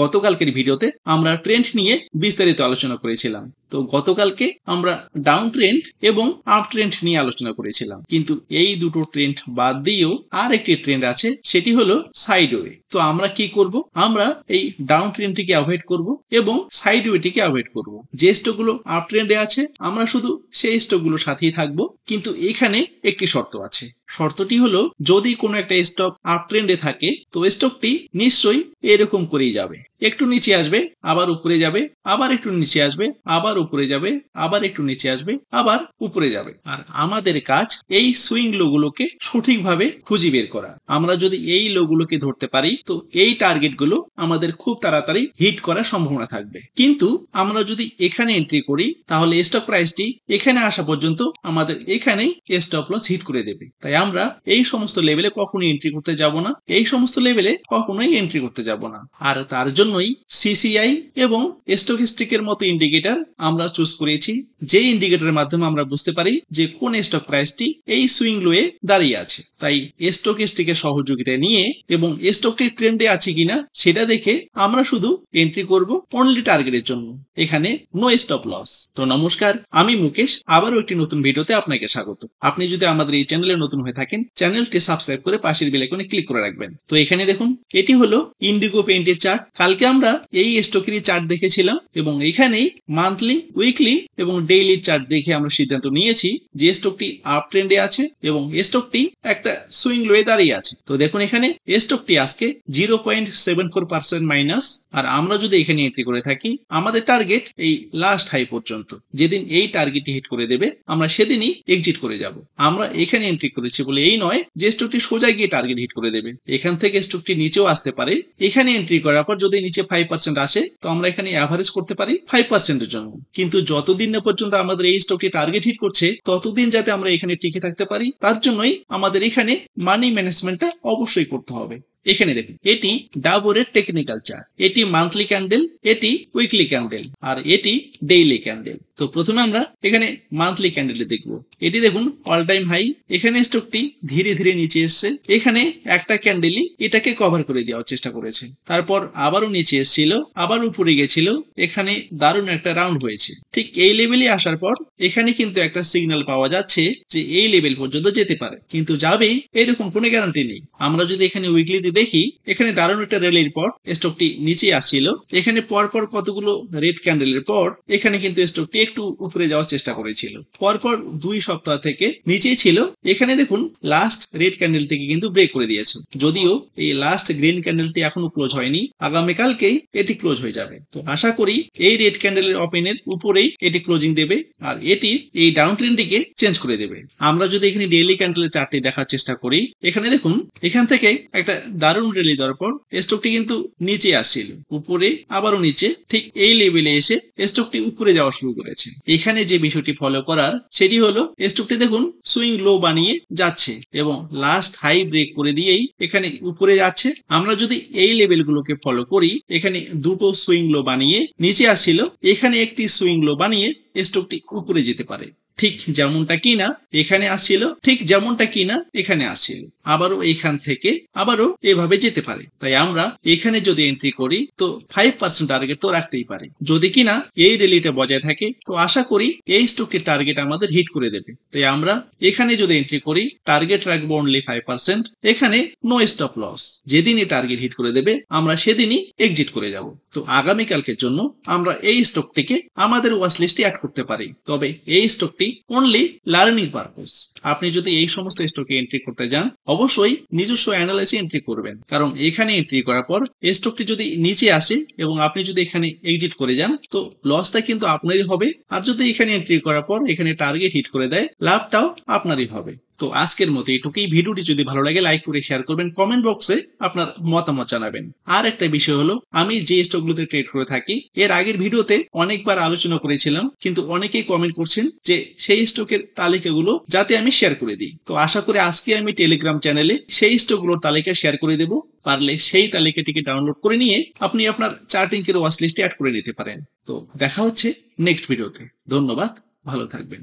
গতকালকের ভিডিওতে আমরা ট্রেন্ড নিয়ে বিস্তারিত আলোচনা করেছিলাম তো গতকালকে আমরা ডাউন ট্রেন্ড এবং আপ ট্রেন্ড নিয়ে আলোচনা করেছিলাম কিন্তু এই দুটো ট্রেন্ড বাদ দিয়েও আর একটি ট্রেন্ড আছে সেটি হলো সাইডওয়ে তো আমরা কি করব আমরা এই ডাউন ট্রেন্ডটিকে অ্যাভয়েড করব এবং সাইডওয়েটিকে অ্যাভয়েড করব যে স্টকগুলো আপ ট্রেন্ডে আছে আমরা শুধু সেই স্টকগুলোর সাথেই থাকব কিন্তু এখানে একটি শর্ত আছে শর্তটি হলো যদি কোনো একটা স্টক আপ ট্রেন্ডে থাকে তো স্টকটি নিশ্চয়ই এরকম করেই যাবে একটু নিচে আসবে আবার উপরে যাবে আবার একটু নিচে আসবে আবার উপরে যাবে আবার একটু নিচে আসবে আবার উপরে যাবে আর আমাদের কাজ এই সুইং লোগুলোকে সঠিকভাবে খুঁজে বের করা আমরা যদি এই লোগুলোকে ধরতে পারি তো এই টার্গেটগুলো আমাদের খুব তাড়াতাড়ি হিট করার সম্ভাবনা থাকবে কিন্তু আমরা যদি এখানে এন্ট্রি করি তাহলে স্টক প্রাইসটি এখানে আসা পর্যন্ত আমাদের এখানেই স্টপ লস হিট করে দেবে তাই আমরা এই সমস্ত লেভেলে কখনোই এন্ট্রি করতে যাব না এই সমস্ত লেভেলে কখনোই এন্ট্রি করতে যাব না আর তার জন্য জন্যই সিসিআই এবং স্টকিস্টিকের মতো ইন্ডিকেটর আমরা চুজ করেছি যে ইন্ডিকেটরের মাধ্যমে আমরা বুঝতে পারি যে কোন স্টক প্রাইসটি এই সুইং লোয়ে দাঁড়িয়ে আছে তাই স্টকেস্টিকের সহযোগিতা নিয়ে এবং স্টকটি ট্রেন্ডে আছে কিনা সেটা দেখে আমরা শুধু এন্ট্রি করব অনলি টার্গেটের জন্য এখানে নো স্টপ লস তো নমস্কার আমি মুকেশ আবারও একটি নতুন ভিডিওতে আপনাকে স্বাগত আপনি যদি আমাদের এই চ্যানেলে নতুন হয়ে থাকেন চ্যানেলটি সাবস্ক্রাইব করে পাশের বেলাইকনে ক্লিক করে রাখবেন তো এখানে দেখুন এটি হলো ইন্ডিগো পেন্টের চার্ট কালকে আমরা এই স্টকেরই চার্ট দেখেছিলাম এবং এখানেই মান্থলি উইকলি এবং ডেইলি চার্ট দেখে আমরা সিদ্ধান্ত নিয়েছি যে স্টকটি আপ ট্রেন্ডে আছে এবং স্টকটি একটা সুইং লোয়ে দাঁড়িয়ে আছে তো দেখুন এখানে এই স্টকটি আজকে zero point seven four percent minus আর আমরা যদি এখানে এন্ট্রি করে থাকি আমাদের টার্গেট এই লাস্ট হাই পর্যন্ত যেদিন এই টার্গেট হিট করে দেবে আমরা সেদিনই এক্সিট করে যাব আমরা এখানে এন্ট্রি করেছি বলে এই নয় যে স্টকটি সোজা গিয়ে টার্গেট হিট করে দেবে এখান থেকে স্টকটি নিচেও আসতে পারে এখানে এন্ট্রি করার পর যদি নিচে ফাইভ পার্সেন্ট আসে তো আমরা এখানে অ্যাভারেজ করতে পারি ফাইভ পার্সেন্টের জন্য কিন্তু যতদিন না পর্যন্ত আমাদের এই স্টকটি টার্গেট হিট করছে ততদিন যাতে আমরা এখানে টিকে থাকতে পারি তার জন্যই আমাদের এখানে এখানে মানি ম্যানেজমেন্টটা অবশ্যই করতে হবে এখানে দেখুন এটি ডাবরের টেকনিক্যাল চার্ট এটি মান্থলি ক্যান্ডেল এটি উইকলি ক্যান্ডেল আর এটি ডেইলি ক্যান্ডেল তো প্রথমে আমরা এখানে মান্থলি ক্যান্ডেলে দেখব এটি দেখুন অল টাইম হাই এখানে স্টকটি ধীরে ধীরে নিচে এসছে এখানে একটা ক্যান্ডেলই এটাকে কভার করে দেওয়ার চেষ্টা করেছে তারপর আবারও নিচে এসেছিল আবার উপরে গেছিল এখানে দারুণ একটা রাউন্ড হয়েছে ঠিক এই লেভেলে আসার পর এখানে কিন্তু একটা সিগন্যাল পাওয়া যাচ্ছে যে এই লেভেল পর্যন্ত যেতে পারে কিন্তু যাবেই এরকম কোনো গ্যারান্টি নেই আমরা যদি এখানে উইকলিতে দেখি এখানে দারুণ একটা রেলের পর স্টকটি নিচে আসছিল এখানে পরপর কতগুলো রেড ক্যান্ডেলের পর এখানে কিন্তু স্টকটি একটু উপরে যাওয়ার চেষ্টা করেছিল পরপর দুই সপ্তাহ থেকে নিচেই ছিল এখানে দেখুন লাস্ট রেড থেকে কিন্তু ব্রেক করে দিয়েছে যদিও এই লাস্ট গ্রিন ক্যান্ডেলটি এখনো ক্লোজ হয়নি আগামীকালকেই এটি ক্লোজ হয়ে যাবে তো আশা করি এই রেড ক্যান্ডেলের ওপেনের উপরেই এটি ক্লোজিং দেবে আর এটি এই ডাউন ট্রেনটিকে চেঞ্জ করে দেবে আমরা যদি এখানে ডেইলি ক্যান্ডেলের চার্টটি দেখার চেষ্টা করি এখানে দেখুন এখান থেকে একটা দারুণ রেলি দেওয়ার পর স্টকটি কিন্তু নিচে আসছিল উপরে আবারও নিচে ঠিক এই লেভেলে এসে স্টকটি উপরে যাওয়া শুরু করেছে যাচ্ছে এখানে যে বিষয়টি ফলো করার সেটি হলো স্টকটি দেখুন সুইং লো বানিয়ে যাচ্ছে এবং লাস্ট হাই ব্রেক করে দিয়েই এখানে উপরে যাচ্ছে আমরা যদি এই লেভেলগুলোকে ফলো করি এখানে দুটো সুইং লো বানিয়ে নিচে আসছিল এখানে একটি সুইং লো বানিয়ে স্টকটি উপরে যেতে পারে ঠিক যেমনটা কিনা এখানে আসছিল ঠিক যেমনটা কিনা এখানে আসছিল আবারও এইখান থেকে আবারও এভাবে যেতে পারে তাই আমরা এখানে যদি এন্ট্রি করি তো ফাইভ পার্সেন্ট টার্গেট তো রাখতেই পারে যদি কিনা এই রেলিটা বজায় থাকে তো আশা করি এই স্টকের টার্গেট আমাদের হিট করে দেবে তাই আমরা এখানে যদি এন্ট্রি করি টার্গেট রাখবো অনলি ফাইভ পার্সেন্ট এখানে নো স্টপ লস যেদিনই টার্গেট হিট করে দেবে আমরা সেদিনই এক্সিট করে যাব তো আগামীকালকের জন্য আমরা এই স্টকটিকে আমাদের ওয়াশ লিস্টে অ্যাড করতে পারি তবে এই স্টকটি অনলি লার্নিং পারপোজ আপনি যদি এই সমস্ত স্টকে এন্ট্রি করতে যান অবশ্যই নিজস্ব অ্যানালাইসে এন্ট্রি করবেন কারণ এখানে এন্ট্রি করার পর স্টকটি যদি নিচে আসে এবং আপনি যদি এখানে এক্সিট করে যান তো লসটা কিন্তু আপনারই হবে আর যদি এখানে এন্ট্রি করার পর এখানে টার্গেট হিট করে দেয় লাভটাও আপনারই হবে তো আজকের মতো এটুকুই ভিডিওটি যদি ভালো লাগে লাইক করে শেয়ার করবেন কমেন্ট বক্সে আপনার মতামত জানাবেন আর একটা বিষয় হলো আমি যে স্টকগুলোতে ট্রেড করে থাকি এর আগের ভিডিওতে অনেকবার আলোচনা করেছিলাম কিন্তু অনেকেই কমেন্ট করছেন যে সেই স্টকের তালিকাগুলো যাতে আমি শেয়ার করে দিই তো আশা করি আজকে আমি টেলিগ্রাম চ্যানেলে সেই স্টকগুলোর তালিকা শেয়ার করে দেবো পারলে সেই তালিকাটিকে ডাউনলোড করে নিয়ে আপনি আপনার চার্টিং এর ওয়াচ লিস্টে অ্যাড করে নিতে পারেন তো দেখা হচ্ছে নেক্সট ভিডিওতে ধন্যবাদ ভালো থাকবেন